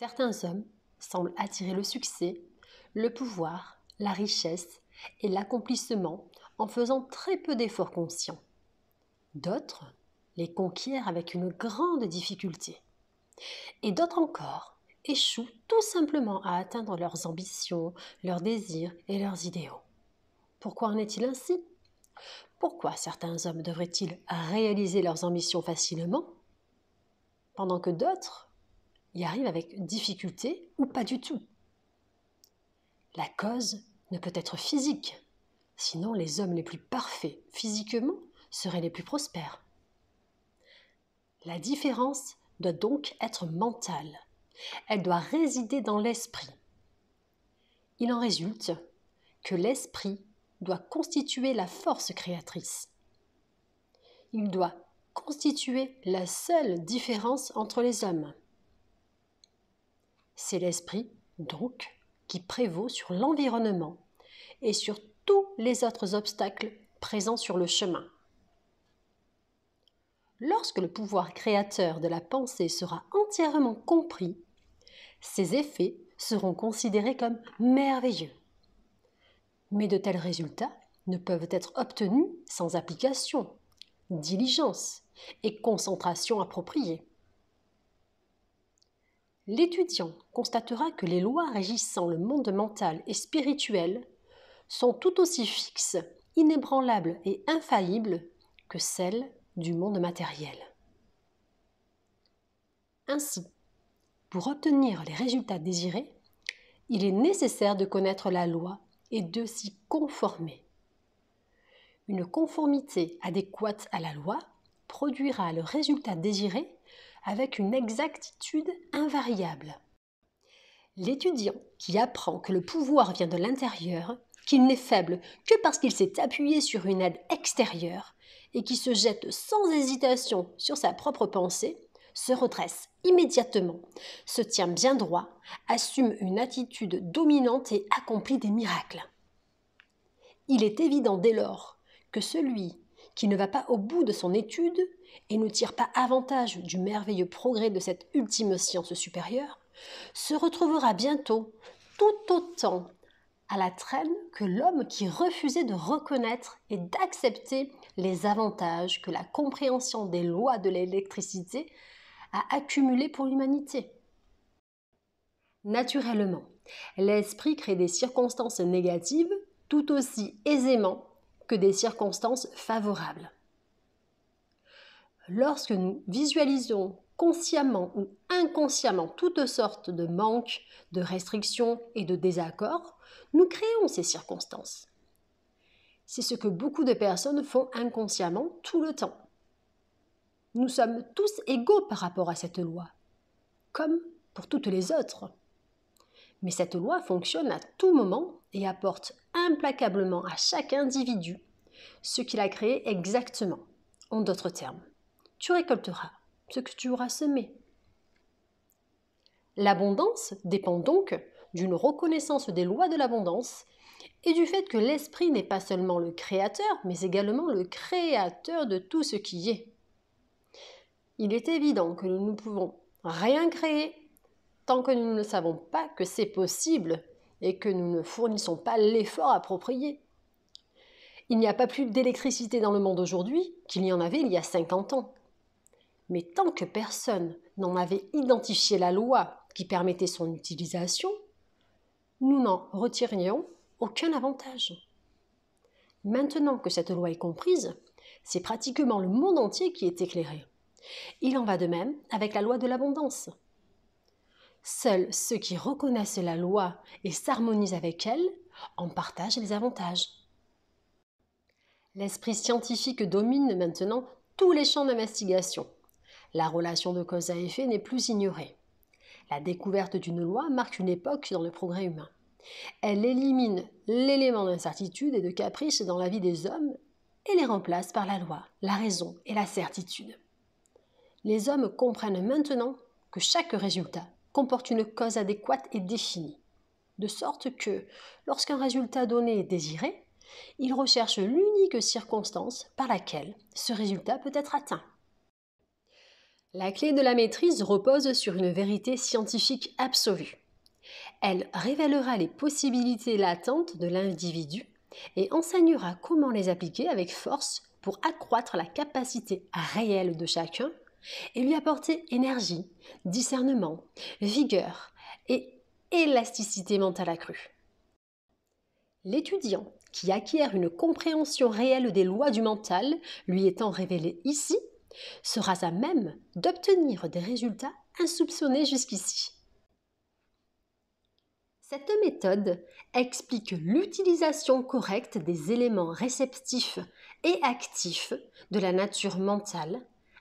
Certains hommes semblent attirer le succès, le pouvoir, la richesse et l'accomplissement en faisant très peu d'efforts conscients. D'autres les conquièrent avec une grande difficulté. Et d'autres encore échouent tout simplement à atteindre leurs ambitions, leurs désirs et leurs idéaux. Pourquoi en est-il ainsi Pourquoi certains hommes devraient-ils réaliser leurs ambitions facilement pendant que d'autres y arrive avec difficulté ou pas du tout. La cause ne peut être physique, sinon les hommes les plus parfaits physiquement seraient les plus prospères. La différence doit donc être mentale, elle doit résider dans l'esprit. Il en résulte que l'esprit doit constituer la force créatrice. Il doit constituer la seule différence entre les hommes. C'est l'esprit, donc, qui prévaut sur l'environnement et sur tous les autres obstacles présents sur le chemin. Lorsque le pouvoir créateur de la pensée sera entièrement compris, ses effets seront considérés comme merveilleux. Mais de tels résultats ne peuvent être obtenus sans application, diligence et concentration appropriée l'étudiant constatera que les lois régissant le monde mental et spirituel sont tout aussi fixes, inébranlables et infaillibles que celles du monde matériel. Ainsi, pour obtenir les résultats désirés, il est nécessaire de connaître la loi et de s'y conformer. Une conformité adéquate à la loi produira le résultat désiré avec une exactitude invariable. L'étudiant qui apprend que le pouvoir vient de l'intérieur, qu'il n'est faible que parce qu'il s'est appuyé sur une aide extérieure, et qui se jette sans hésitation sur sa propre pensée, se redresse immédiatement, se tient bien droit, assume une attitude dominante et accomplit des miracles. Il est évident dès lors que celui qui ne va pas au bout de son étude et ne tire pas avantage du merveilleux progrès de cette ultime science supérieure, se retrouvera bientôt tout autant à la traîne que l'homme qui refusait de reconnaître et d'accepter les avantages que la compréhension des lois de l'électricité a accumulés pour l'humanité. Naturellement, l'esprit crée des circonstances négatives tout aussi aisément des circonstances favorables. Lorsque nous visualisons consciemment ou inconsciemment toutes sortes de manques, de restrictions et de désaccords, nous créons ces circonstances. C'est ce que beaucoup de personnes font inconsciemment tout le temps. Nous sommes tous égaux par rapport à cette loi, comme pour toutes les autres. Mais cette loi fonctionne à tout moment et apporte implacablement à chaque individu ce qu'il a créé exactement. En d'autres termes, tu récolteras ce que tu auras semé. L'abondance dépend donc d'une reconnaissance des lois de l'abondance et du fait que l'esprit n'est pas seulement le créateur, mais également le créateur de tout ce qui est. Il est évident que nous ne pouvons rien créer tant que nous ne savons pas que c'est possible et que nous ne fournissons pas l'effort approprié. Il n'y a pas plus d'électricité dans le monde aujourd'hui qu'il y en avait il y a 50 ans. Mais tant que personne n'en avait identifié la loi qui permettait son utilisation, nous n'en retirions aucun avantage. Maintenant que cette loi est comprise, c'est pratiquement le monde entier qui est éclairé. Il en va de même avec la loi de l'abondance. Seuls ceux qui reconnaissent la loi et s'harmonisent avec elle en partagent les avantages. L'esprit scientifique domine maintenant tous les champs d'investigation. La relation de cause à effet n'est plus ignorée. La découverte d'une loi marque une époque dans le progrès humain. Elle élimine l'élément d'incertitude et de caprice dans la vie des hommes et les remplace par la loi, la raison et la certitude. Les hommes comprennent maintenant que chaque résultat comporte une cause adéquate et définie, de sorte que, lorsqu'un résultat donné est désiré, il recherche l'unique circonstance par laquelle ce résultat peut être atteint. La clé de la maîtrise repose sur une vérité scientifique absolue. Elle révélera les possibilités latentes de l'individu et enseignera comment les appliquer avec force pour accroître la capacité réelle de chacun et lui apporter énergie, discernement, vigueur et élasticité mentale accrue. L'étudiant qui acquiert une compréhension réelle des lois du mental, lui étant révélé ici, sera à même d'obtenir des résultats insoupçonnés jusqu'ici. Cette méthode explique l'utilisation correcte des éléments réceptifs et actifs de la nature mentale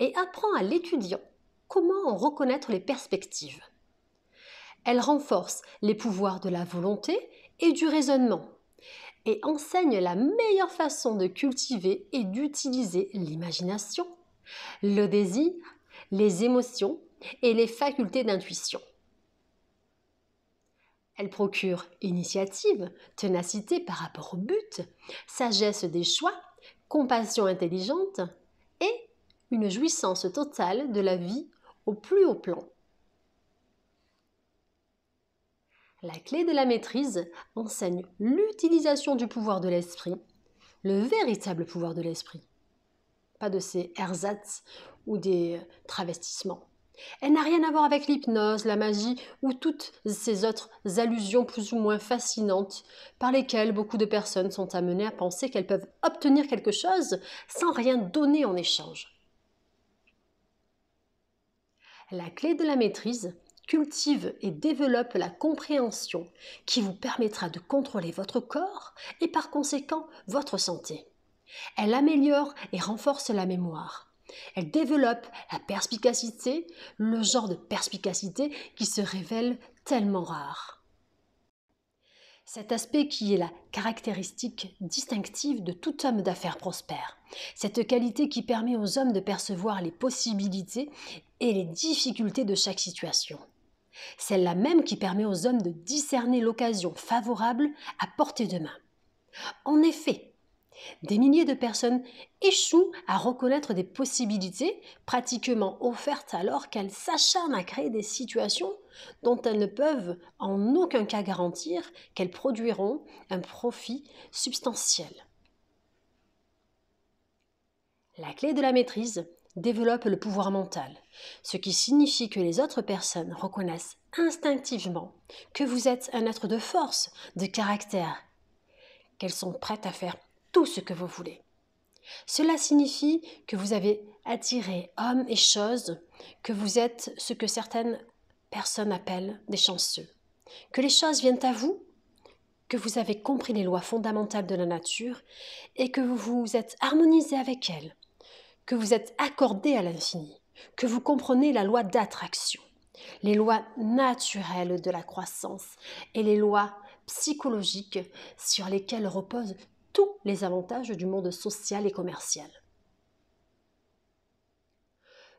et apprend à l'étudiant comment en reconnaître les perspectives. Elle renforce les pouvoirs de la volonté et du raisonnement et enseigne la meilleure façon de cultiver et d'utiliser l'imagination, le désir, les émotions et les facultés d'intuition. Elle procure initiative, ténacité par rapport au but, sagesse des choix, compassion intelligente, une jouissance totale de la vie au plus haut plan. La clé de la maîtrise enseigne l'utilisation du pouvoir de l'esprit, le véritable pouvoir de l'esprit. Pas de ces ersatz ou des travestissements. Elle n'a rien à voir avec l'hypnose, la magie ou toutes ces autres allusions plus ou moins fascinantes par lesquelles beaucoup de personnes sont amenées à penser qu'elles peuvent obtenir quelque chose sans rien donner en échange. La clé de la maîtrise cultive et développe la compréhension qui vous permettra de contrôler votre corps et par conséquent votre santé. Elle améliore et renforce la mémoire. Elle développe la perspicacité, le genre de perspicacité qui se révèle tellement rare. Cet aspect qui est la caractéristique distinctive de tout homme d'affaires prospère. Cette qualité qui permet aux hommes de percevoir les possibilités et les difficultés de chaque situation. Celle-là même qui permet aux hommes de discerner l'occasion favorable à portée de main. En effet, des milliers de personnes échouent à reconnaître des possibilités pratiquement offertes alors qu'elles s'acharnent à créer des situations dont elles ne peuvent en aucun cas garantir qu'elles produiront un profit substantiel. La clé de la maîtrise, développe le pouvoir mental, ce qui signifie que les autres personnes reconnaissent instinctivement que vous êtes un être de force, de caractère, qu'elles sont prêtes à faire tout ce que vous voulez. Cela signifie que vous avez attiré hommes et choses, que vous êtes ce que certaines personnes appellent des chanceux, que les choses viennent à vous, que vous avez compris les lois fondamentales de la nature et que vous vous êtes harmonisé avec elles que vous êtes accordé à l'infini, que vous comprenez la loi d'attraction, les lois naturelles de la croissance et les lois psychologiques sur lesquelles reposent tous les avantages du monde social et commercial.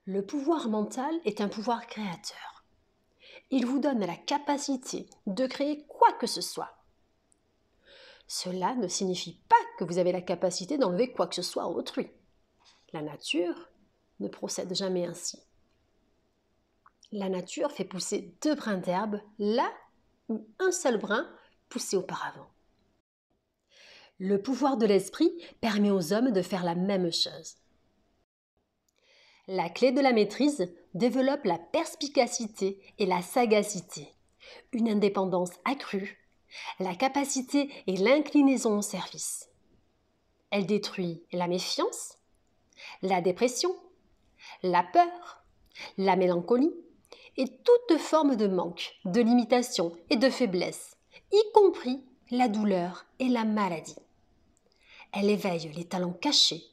Le pouvoir mental est un pouvoir créateur. Il vous donne la capacité de créer quoi que ce soit. Cela ne signifie pas que vous avez la capacité d'enlever quoi que ce soit autrui. La nature ne procède jamais ainsi. La nature fait pousser deux brins d'herbe là où un seul brin poussait auparavant. Le pouvoir de l'esprit permet aux hommes de faire la même chose. La clé de la maîtrise développe la perspicacité et la sagacité, une indépendance accrue, la capacité et l'inclinaison au service. Elle détruit la méfiance, la dépression, la peur, la mélancolie et toute forme de manque, de limitation et de faiblesse, y compris la douleur et la maladie. Elle éveille les talents cachés,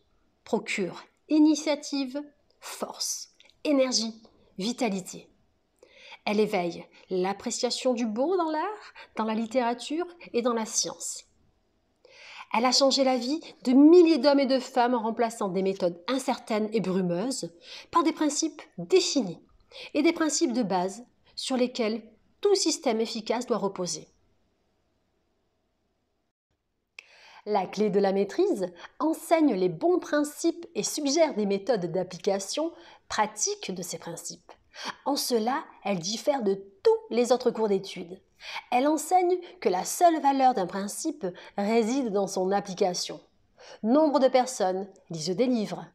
procure initiative, force, énergie, vitalité. Elle éveille l'appréciation du beau dans l'art, dans la littérature et dans la science. Elle a changé la vie de milliers d'hommes et de femmes en remplaçant des méthodes incertaines et brumeuses par des principes définis et des principes de base sur lesquels tout système efficace doit reposer. La clé de la maîtrise enseigne les bons principes et suggère des méthodes d'application pratiques de ces principes. En cela, elle diffère de tous les autres cours d'études. Elle enseigne que la seule valeur d'un principe réside dans son application. Nombre de personnes lisent des livres,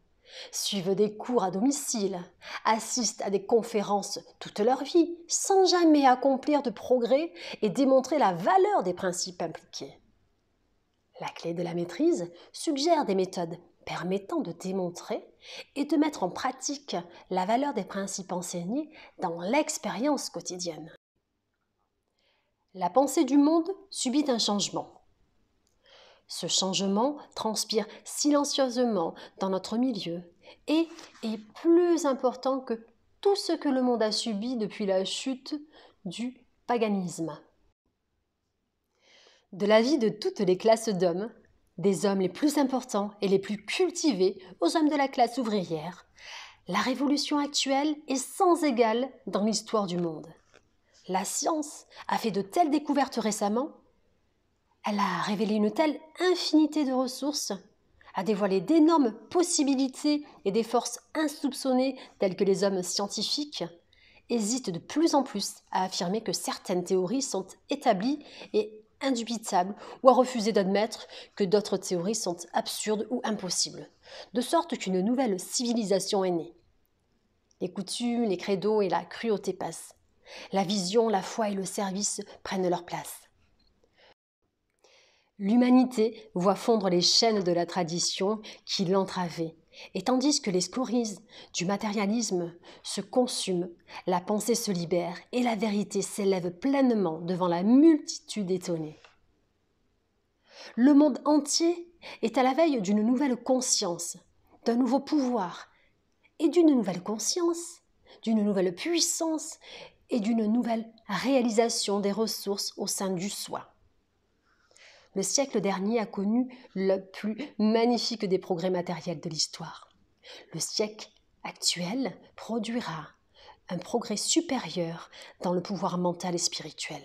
suivent des cours à domicile, assistent à des conférences toute leur vie, sans jamais accomplir de progrès et démontrer la valeur des principes impliqués. La clé de la maîtrise suggère des méthodes permettant de démontrer et de mettre en pratique la valeur des principes enseignés dans l'expérience quotidienne. La pensée du monde subit un changement. Ce changement transpire silencieusement dans notre milieu et est plus important que tout ce que le monde a subi depuis la chute du paganisme. De la vie de toutes les classes d'hommes, des hommes les plus importants et les plus cultivés aux hommes de la classe ouvrière, la révolution actuelle est sans égale dans l'histoire du monde. La science a fait de telles découvertes récemment. Elle a révélé une telle infinité de ressources, a dévoilé d'énormes possibilités et des forces insoupçonnées telles que les hommes scientifiques hésitent de plus en plus à affirmer que certaines théories sont établies et indubitables ou à refuser d'admettre que d'autres théories sont absurdes ou impossibles, de sorte qu'une nouvelle civilisation est née. Les coutumes, les credos et la cruauté passent. La vision, la foi et le service prennent leur place. L'humanité voit fondre les chaînes de la tradition qui l'entravaient. Et tandis que les scories du matérialisme se consument, la pensée se libère et la vérité s'élève pleinement devant la multitude étonnée. Le monde entier est à la veille d'une nouvelle conscience, d'un nouveau pouvoir et d'une nouvelle conscience, d'une nouvelle puissance et d'une nouvelle réalisation des ressources au sein du soi. Le siècle dernier a connu le plus magnifique des progrès matériels de l'histoire. Le siècle actuel produira un progrès supérieur dans le pouvoir mental et spirituel.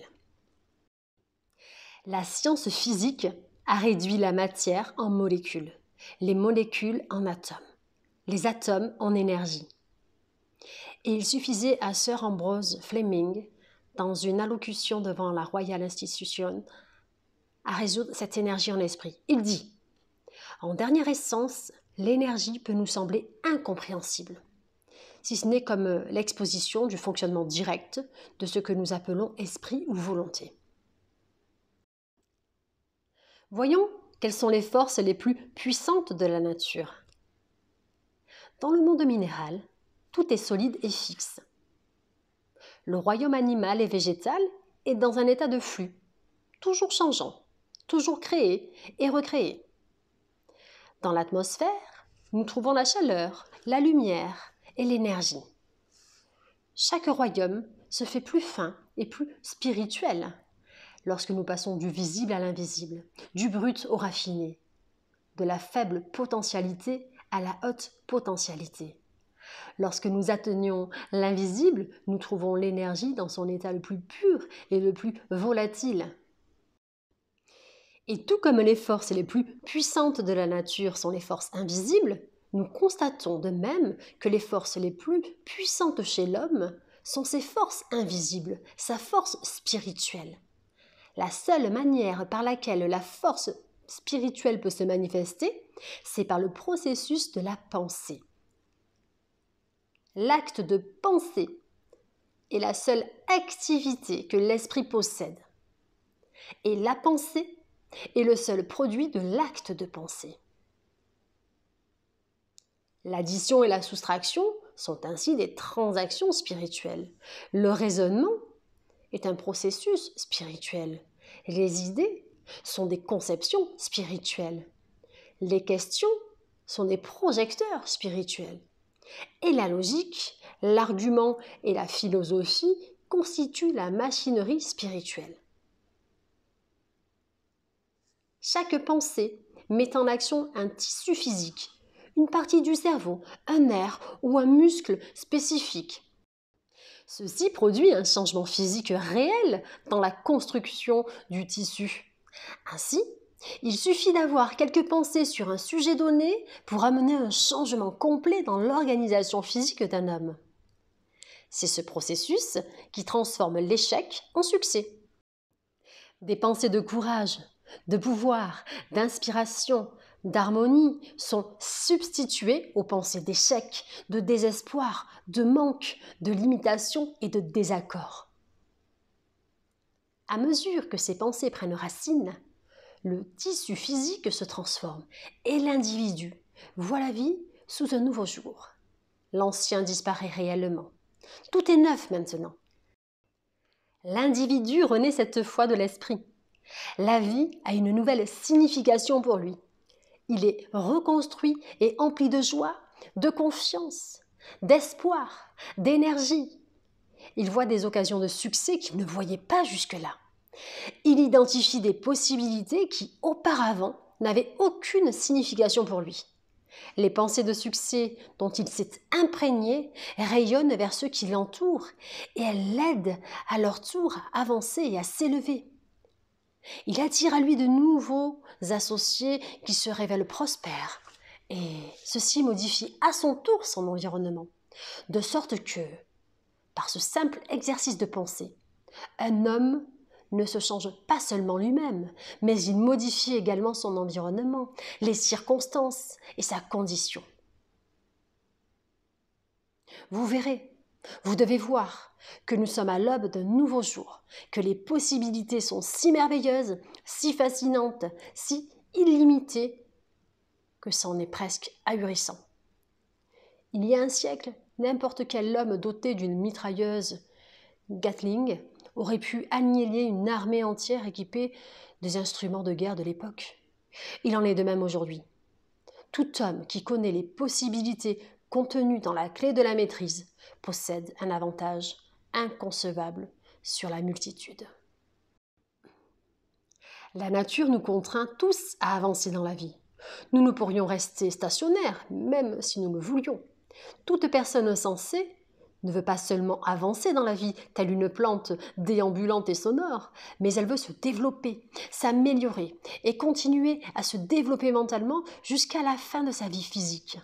La science physique a réduit la matière en molécules, les molécules en atomes, les atomes en énergie, il suffisait à Sir Ambrose Fleming, dans une allocution devant la Royal Institution, à résoudre cette énergie en esprit. Il dit En dernière essence, l'énergie peut nous sembler incompréhensible, si ce n'est comme l'exposition du fonctionnement direct de ce que nous appelons esprit ou volonté. Voyons quelles sont les forces les plus puissantes de la nature. Dans le monde minéral, tout est solide et fixe. Le royaume animal et végétal est dans un état de flux, toujours changeant, toujours créé et recréé. Dans l'atmosphère, nous trouvons la chaleur, la lumière et l'énergie. Chaque royaume se fait plus fin et plus spirituel lorsque nous passons du visible à l'invisible, du brut au raffiné, de la faible potentialité à la haute potentialité. Lorsque nous atteignons l'invisible, nous trouvons l'énergie dans son état le plus pur et le plus volatile. Et tout comme les forces les plus puissantes de la nature sont les forces invisibles, nous constatons de même que les forces les plus puissantes chez l'homme sont ses forces invisibles, sa force spirituelle. La seule manière par laquelle la force spirituelle peut se manifester, c'est par le processus de la pensée l'acte de pensée est la seule activité que l'esprit possède. Et la pensée est le seul produit de l'acte de pensée. L'addition et la soustraction sont ainsi des transactions spirituelles. Le raisonnement est un processus spirituel. Les idées sont des conceptions spirituelles. Les questions sont des projecteurs spirituels. Et la logique, l'argument et la philosophie constituent la machinerie spirituelle. Chaque pensée met en action un tissu physique, une partie du cerveau, un nerf ou un muscle spécifique. Ceci produit un changement physique réel dans la construction du tissu. Ainsi, il suffit d'avoir quelques pensées sur un sujet donné pour amener un changement complet dans l'organisation physique d'un homme. C'est ce processus qui transforme l'échec en succès. Des pensées de courage, de pouvoir, d'inspiration, d'harmonie sont substituées aux pensées d'échec, de désespoir, de manque, de limitation et de désaccord. À mesure que ces pensées prennent racine, le tissu physique se transforme et l'individu voit la vie sous un nouveau jour. L'ancien disparaît réellement. Tout est neuf maintenant. L'individu renaît cette fois de l'esprit. La vie a une nouvelle signification pour lui. Il est reconstruit et empli de joie, de confiance, d'espoir, d'énergie. Il voit des occasions de succès qu'il ne voyait pas jusque-là. Il identifie des possibilités qui auparavant n'avaient aucune signification pour lui. Les pensées de succès dont il s'est imprégné rayonnent vers ceux qui l'entourent et elles l'aident à leur tour à avancer et à s'élever. Il attire à lui de nouveaux associés qui se révèlent prospères et ceci modifie à son tour son environnement, de sorte que, par ce simple exercice de pensée, un homme ne se change pas seulement lui-même, mais il modifie également son environnement, les circonstances et sa condition. Vous verrez, vous devez voir que nous sommes à l'aube d'un nouveau jour, que les possibilités sont si merveilleuses, si fascinantes, si illimitées, que c'en est presque ahurissant. Il y a un siècle, n'importe quel homme doté d'une mitrailleuse Gatling aurait pu annihiler une armée entière équipée des instruments de guerre de l'époque. Il en est de même aujourd'hui. Tout homme qui connaît les possibilités contenues dans la clé de la maîtrise possède un avantage inconcevable sur la multitude. La nature nous contraint tous à avancer dans la vie. Nous ne pourrions rester stationnaires, même si nous le voulions. Toute personne sensée ne veut pas seulement avancer dans la vie, telle une plante déambulante et sonore, mais elle veut se développer, s'améliorer et continuer à se développer mentalement jusqu'à la fin de sa vie physique.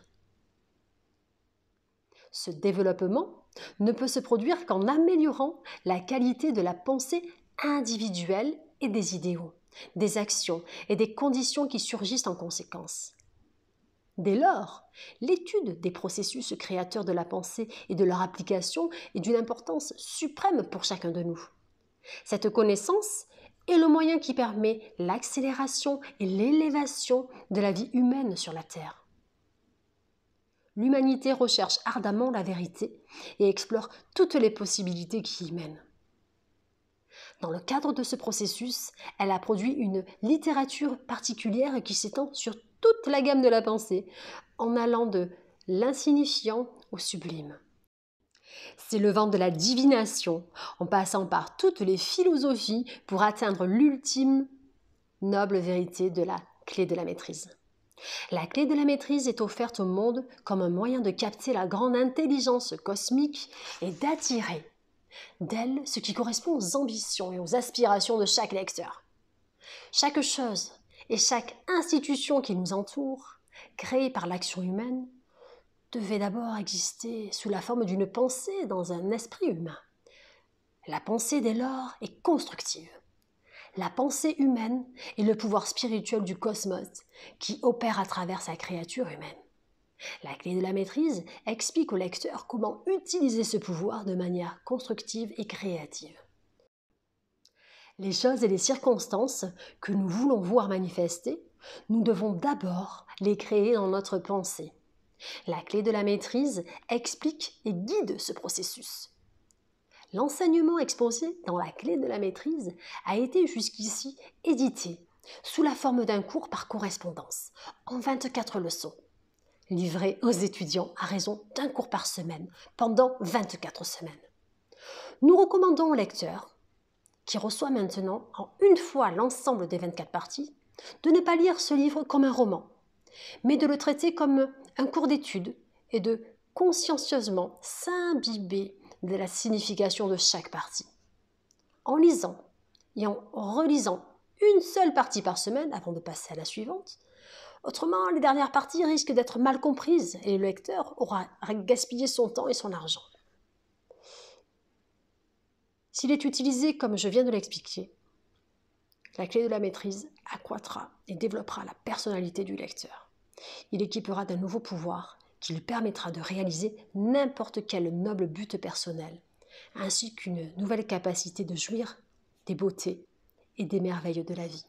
Ce développement ne peut se produire qu'en améliorant la qualité de la pensée individuelle et des idéaux, des actions et des conditions qui surgissent en conséquence. Dès lors, l'étude des processus créateurs de la pensée et de leur application est d'une importance suprême pour chacun de nous. Cette connaissance est le moyen qui permet l'accélération et l'élévation de la vie humaine sur la Terre. L'humanité recherche ardemment la vérité et explore toutes les possibilités qui y mènent. Dans le cadre de ce processus, elle a produit une littérature particulière qui s'étend sur la gamme de la pensée en allant de l'insignifiant au sublime. C'est le vent de la divination, en passant par toutes les philosophies pour atteindre l'ultime noble vérité de la clé de la maîtrise. La clé de la maîtrise est offerte au monde comme un moyen de capter la grande intelligence cosmique et d'attirer d'elle ce qui correspond aux ambitions et aux aspirations de chaque lecteur. Chaque chose et chaque institution qui nous entoure, créée par l'action humaine, devait d'abord exister sous la forme d'une pensée dans un esprit humain. La pensée, dès lors, est constructive. La pensée humaine est le pouvoir spirituel du cosmos qui opère à travers sa créature humaine. La clé de la maîtrise explique au lecteur comment utiliser ce pouvoir de manière constructive et créative les choses et les circonstances que nous voulons voir manifester, nous devons d'abord les créer dans notre pensée. La clé de la maîtrise explique et guide ce processus. L'enseignement exposé dans la clé de la maîtrise a été jusqu'ici édité sous la forme d'un cours par correspondance en 24 leçons, livré aux étudiants à raison d'un cours par semaine pendant 24 semaines. Nous recommandons aux lecteurs qui reçoit maintenant, en une fois l'ensemble des 24 parties, de ne pas lire ce livre comme un roman, mais de le traiter comme un cours d'étude et de consciencieusement s'imbiber de la signification de chaque partie. En lisant et en relisant une seule partie par semaine avant de passer à la suivante, autrement les dernières parties risquent d'être mal comprises et le lecteur aura gaspillé son temps et son argent. S'il est utilisé comme je viens de l'expliquer, la clé de la maîtrise accroîtra et développera la personnalité du lecteur. Il équipera d'un nouveau pouvoir qui lui permettra de réaliser n'importe quel noble but personnel, ainsi qu'une nouvelle capacité de jouir des beautés et des merveilles de la vie.